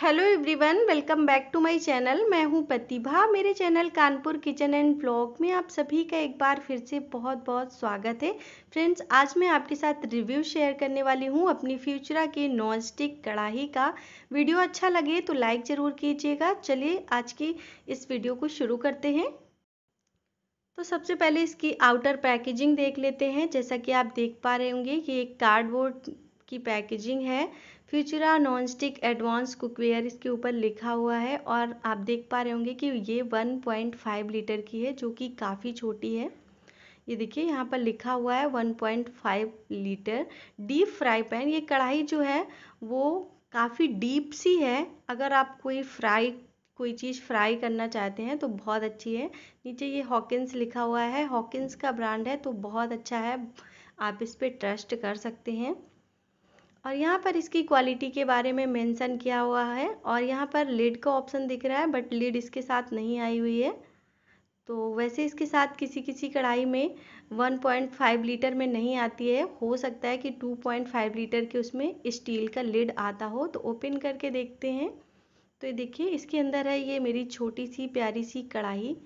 hello everyone welcome back to my channel मैं हूं प्रतिभा मेरे channel Kanpur kitchen and blog में आप सभी का एक बार फिर से बहुत बहुत स्वागत है फ्रेंड्स आज मैं आपके साथ रिव्यू शेयर करने वाली हूं अपनी फ्यूचरा के नॉन स्टिक कढ़ाई का वीडियो अच्छा लगे तो लाइक ज़रूर कीजिएगा चलिए आज की इस वीडियो को शुरू करते हैं तो सबसे पहले इसकी आउटर पैकेजिंग देख लेते हैं जैसा कि आप देख पा रहे होंगे कि एक कार्डबोर्ड की पैकेजिंग है Futura non stick advance cookware इसके ऊपर लिखा हुआ है और आप देख पा रहे होंगे कि ये 1.5 लीटर की है जो कि काफ़ी छोटी है ये देखिए यहाँ पर लिखा हुआ है 1.5 लीटर डीप फ्राई पैन ये कढ़ाई जो है वो काफ़ी डीप सी है अगर आप कोई फ्राई कोई चीज़ फ्राई करना चाहते हैं तो बहुत अच्छी है नीचे ये हॉकिंस लिखा हुआ है हॉकिंस का ब्रांड है तो बहुत अच्छा है आप इस पर ट्रस्ट कर सकते हैं और यहाँ पर इसकी क्वालिटी के बारे में मेंशन किया हुआ है और यहाँ पर लीड का ऑप्शन दिख रहा है बट लीड इसके साथ नहीं आई हुई है तो वैसे इसके साथ किसी किसी कढ़ाई में 1.5 लीटर में नहीं आती है हो सकता है कि 2.5 लीटर के उसमें स्टील का लीड आता हो तो ओपन करके देखते हैं तो ये देखिए इसके अंदर है ये मेरी छोटी सी प्यारी सी कढ़ाई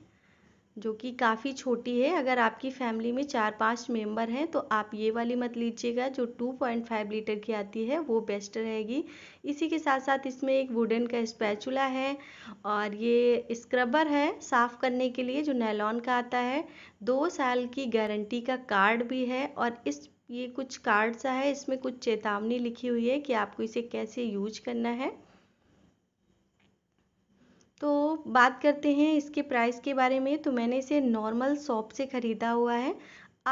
जो कि काफ़ी छोटी है अगर आपकी फैमिली में चार पांच मेंबर हैं तो आप ये वाली मत लीजिएगा जो 2.5 लीटर की आती है वो बेस्ट रहेगी इसी के साथ साथ इसमें एक वुडन का स्पैचुला है और ये स्क्रबर है साफ़ करने के लिए जो नैलॉन का आता है दो साल की गारंटी का कार्ड भी है और इस ये कुछ कार्ड सा है इसमें कुछ चेतावनी लिखी हुई है कि आपको इसे कैसे यूज करना है तो बात करते हैं इसके प्राइस के बारे में तो मैंने इसे नॉर्मल शॉप से ख़रीदा हुआ है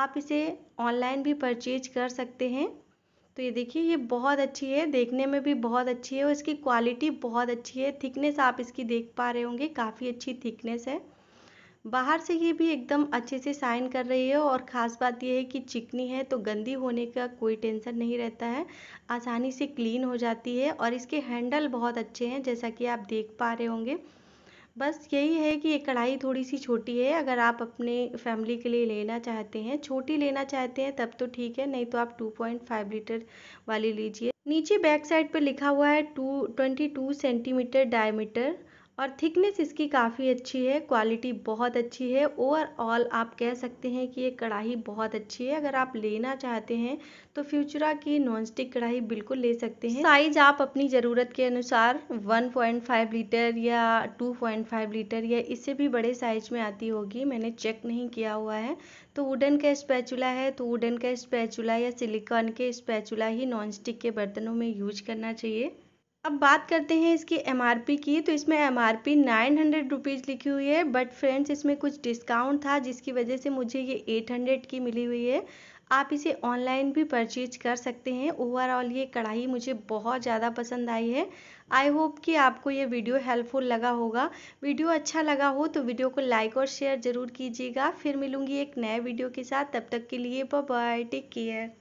आप इसे ऑनलाइन भी परचेज कर सकते हैं तो ये देखिए ये बहुत अच्छी है देखने में भी बहुत अच्छी है और इसकी क्वालिटी बहुत अच्छी है थिकनेस आप इसकी देख पा रहे होंगे काफ़ी अच्छी थिकनेस है बाहर से ये भी एकदम अच्छे से साइन कर रही है और ख़ास बात यह है कि चिकनी है तो गंदी होने का कोई टेंशन नहीं रहता है आसानी से क्लीन हो जाती है और इसके हैंडल बहुत अच्छे हैं जैसा कि आप देख पा रहे होंगे बस यही है कि ये कढ़ाई थोड़ी सी छोटी है अगर आप अपने फैमिली के लिए लेना चाहते हैं छोटी लेना चाहते हैं तब तो ठीक है नहीं तो आप 2.5 लीटर वाली लीजिए नीचे बैक साइड पर लिखा हुआ है टू ट्वेंटी सेंटीमीटर डायमीटर और थिकनेस इसकी काफ़ी अच्छी है क्वालिटी बहुत अच्छी है ओवरऑल आप कह सकते हैं कि ये कढ़ाई बहुत अच्छी है अगर आप लेना चाहते हैं तो फ्यूचरा की नॉन स्टिक कढ़ाई बिल्कुल ले सकते हैं साइज आप अपनी ज़रूरत के अनुसार 1.5 लीटर या 2.5 लीटर या इससे भी बड़े साइज में आती होगी मैंने चेक नहीं किया हुआ है तो वुडन का स्पैचुला है तो वुडन का स्पैचुला या सिलिकॉन के स्पैचुला ही नॉन स्टिक के बर्तनों में यूज करना चाहिए अब बात करते हैं इसकी एम की तो इसमें M R P nine hundred rupees लिखी हुई है बट फ्रेंड्स इसमें कुछ डिस्काउंट था जिसकी वजह से मुझे ये एट हंड्रेड की मिली हुई है आप इसे ऑनलाइन भी परचेज कर सकते हैं ओवरऑल ये कढ़ाई मुझे बहुत ज़्यादा पसंद आई है आई होप कि आपको ये वीडियो हेल्पफुल लगा होगा वीडियो अच्छा लगा हो तो वीडियो को लाइक और शेयर ज़रूर कीजिएगा फिर मिलूँगी एक नए वीडियो के साथ तब तक के लिए बाय टेक केयर